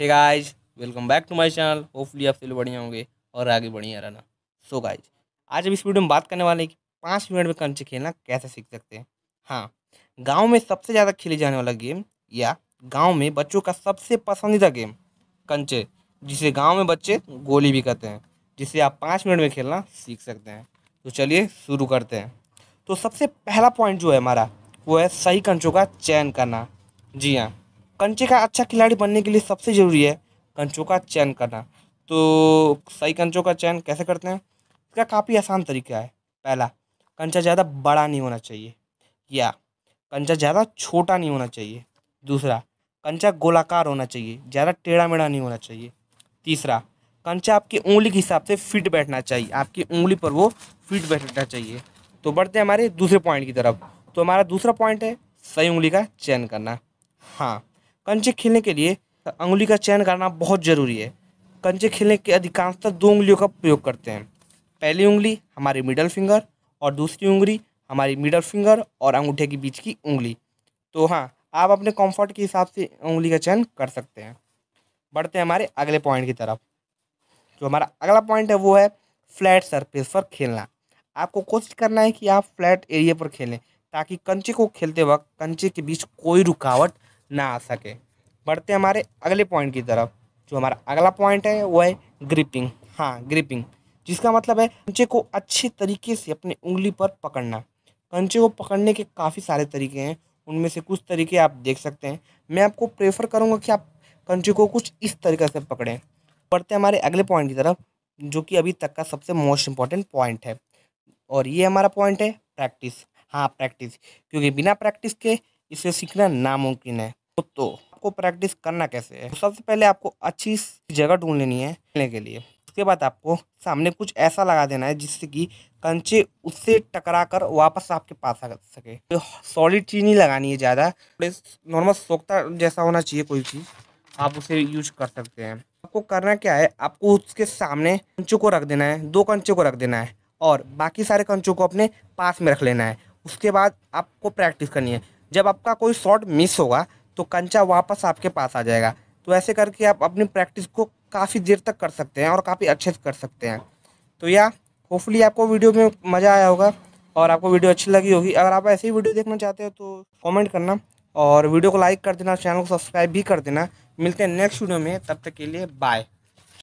hey guys welcome back to my channel hopefully आप सभी बढ़िया होंगे और आगे बढ़िया रहना सो so गाइज आज हम इस वीडियो में बात करने वाले हैं कि पाँच मिनट में कंचे खेलना कैसे सीख सकते हैं हाँ गांव में सबसे ज़्यादा खेले जाने वाला गेम या गांव में बच्चों का सबसे पसंदीदा गेम कंचे जिसे गाँव में बच्चे गोली भी कहते हैं जिसे आप पाँच मिनट में खेलना सीख सकते हैं तो चलिए शुरू करते हैं तो सबसे पहला पॉइंट जो है हमारा वो है सही कंचों का चयन करना जी हाँ कंचे का अच्छा खिलाड़ी बनने के लिए सबसे ज़रूरी है कंचों का चयन करना तो सही कंचों का चयन कैसे करते हैं इसका काफ़ी आसान तरीका है पहला कंचा ज़्यादा बड़ा नहीं होना चाहिए या कंचा ज़्यादा छोटा नहीं होना चाहिए दूसरा कंचा गोलाकार होना चाहिए ज़्यादा टेढ़ा मेढ़ा नहीं होना चाहिए तीसरा कंचा आपकी उंगली के हिसाब से फिट बैठना चाहिए आपकी उंगली पर वो फिट बैठना चाहिए तो बढ़ते हैं हमारे दूसरे पॉइंट की तरफ तो हमारा दूसरा पॉइंट है सही उंगली का चयन करना हाँ कंचे खेलने के लिए अंगुली का चयन करना बहुत ज़रूरी है कंचे खेलने के अधिकांशतः दो उंगलियों का प्रयोग करते हैं पहली उंगली हमारी मिडल फिंगर और दूसरी उंगली हमारी मिडल फिंगर और अंगूठे के बीच की उंगली तो हाँ आप अपने कंफर्ट के हिसाब से उंगली का चयन कर सकते हैं बढ़ते हैं हमारे अगले पॉइंट की तरफ जो हमारा अगला पॉइंट है वो है फ्लैट सरफेस पर खेलना आपको कोशिश करना है कि आप फ्लैट एरिया पर खेलें ताकि कंचे को खेलते वक्त कंचे के बीच कोई रुकावट ना आ सके बढ़ते हमारे अगले पॉइंट की तरफ जो हमारा अगला पॉइंट है वो है ग्रिपिंग हाँ ग्रिपिंग जिसका मतलब है कंचे को अच्छे तरीके से अपनी उंगली पर पकड़ना कंचे को पकड़ने के काफ़ी सारे तरीके हैं उनमें से कुछ तरीके आप देख सकते हैं मैं आपको प्रेफर करूँगा कि आप कंचे को कुछ इस तरीके से पकड़ें पढ़ते हमारे अगले पॉइंट की तरफ जो कि अभी तक का सबसे मोस्ट इम्पॉर्टेंट पॉइंट है और ये हमारा पॉइंट है प्रैक्टिस हाँ प्रैक्टिस क्योंकि बिना प्रैक्टिस के इसे सीखना नामुमकिन है तो आपको प्रैक्टिस करना कैसे है सबसे पहले आपको अच्छी जगह ढूंढ लेनी है खेलने के लिए उसके बाद आपको सामने कुछ ऐसा लगा देना है जिससे कि कंचे उससे टकरा कर वापस आपके पास आ सके तो सॉलिड चीज़ नहीं लगानी है ज़्यादा नॉर्मल सोखता जैसा होना चाहिए कोई चीज़ आप उसे यूज कर सकते हैं आपको करना क्या है आपको उसके सामने कंचों को रख देना है दो कंचों को रख देना है और बाकी सारे कंचों को अपने पास में रख लेना है उसके बाद आपको प्रैक्टिस करनी है जब आपका कोई शॉट मिस होगा तो कंचा वापस आपके पास आ जाएगा तो ऐसे करके आप अपनी प्रैक्टिस को काफ़ी देर तक कर सकते हैं और काफ़ी अच्छे से कर सकते हैं तो या होपफुली आपको वीडियो में मज़ा आया होगा और आपको वीडियो अच्छी लगी होगी अगर आप ऐसी वीडियो देखना चाहते हो तो कमेंट करना और वीडियो को लाइक कर देना चैनल को सब्सक्राइब भी कर देना मिलते हैं नेक्स्ट वीडियो में तब तक के लिए बाय